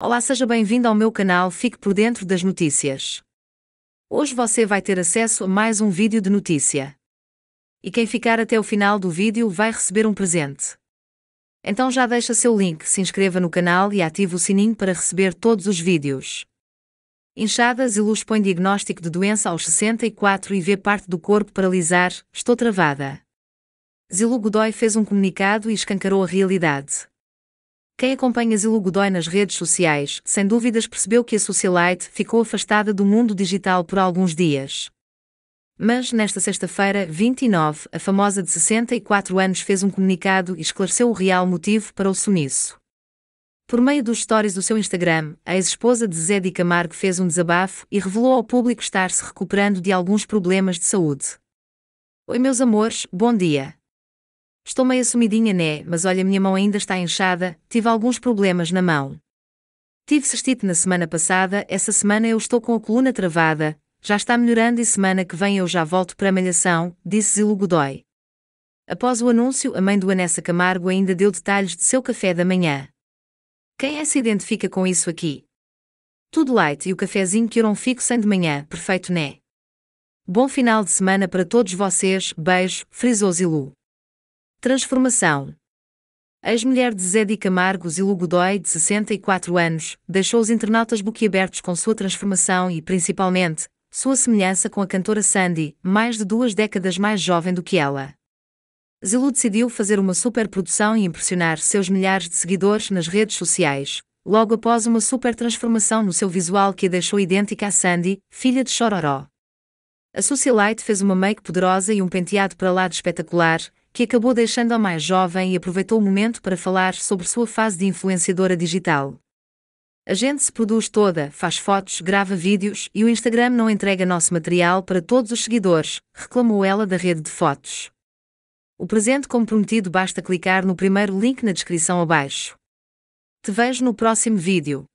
Olá, seja bem-vindo ao meu canal Fique por Dentro das Notícias. Hoje você vai ter acesso a mais um vídeo de notícia. E quem ficar até o final do vídeo vai receber um presente. Então já deixa seu link, se inscreva no canal e ative o sininho para receber todos os vídeos. Inchadas e luz põe diagnóstico de doença aos 64 e vê parte do corpo paralisar, estou travada. Zilu Godoy fez um comunicado e escancarou a realidade. Quem acompanha Godoy nas redes sociais, sem dúvidas percebeu que a socialite ficou afastada do mundo digital por alguns dias. Mas, nesta sexta-feira, 29, a famosa de 64 anos fez um comunicado e esclareceu o real motivo para o sumiço. Por meio dos stories do seu Instagram, a ex-esposa de Zé Di Camargo fez um desabafo e revelou ao público estar se recuperando de alguns problemas de saúde. Oi, meus amores, bom dia. Estou meio assumidinha, né? Mas olha, minha mão ainda está inchada, tive alguns problemas na mão. Tive cestite na semana passada, essa semana eu estou com a coluna travada, já está melhorando e semana que vem eu já volto para a malhação, disse Zilu Godoy. Após o anúncio, a mãe do Anessa Camargo ainda deu detalhes de seu café da manhã. Quem é se identifica com isso aqui? Tudo light e o cafezinho que eu não fico sem de manhã, perfeito né? Bom final de semana para todos vocês, beijo, frisou Zilu. Transformação. Ex-mulher de Zé de Camargos e Lugodoy, de 64 anos, deixou os internautas boquiabertos com sua transformação e, principalmente, sua semelhança com a cantora Sandy, mais de duas décadas mais jovem do que ela. Zilu decidiu fazer uma superprodução e impressionar seus milhares de seguidores nas redes sociais, logo após uma super transformação no seu visual que a deixou idêntica a Sandy, filha de Chororó. A socialite fez uma make poderosa e um penteado para lá de espetacular, que acabou deixando a mais jovem e aproveitou o momento para falar sobre sua fase de influenciadora digital. A gente se produz toda, faz fotos, grava vídeos e o Instagram não entrega nosso material para todos os seguidores, reclamou ela da rede de fotos. O presente como prometido basta clicar no primeiro link na descrição abaixo. Te vejo no próximo vídeo.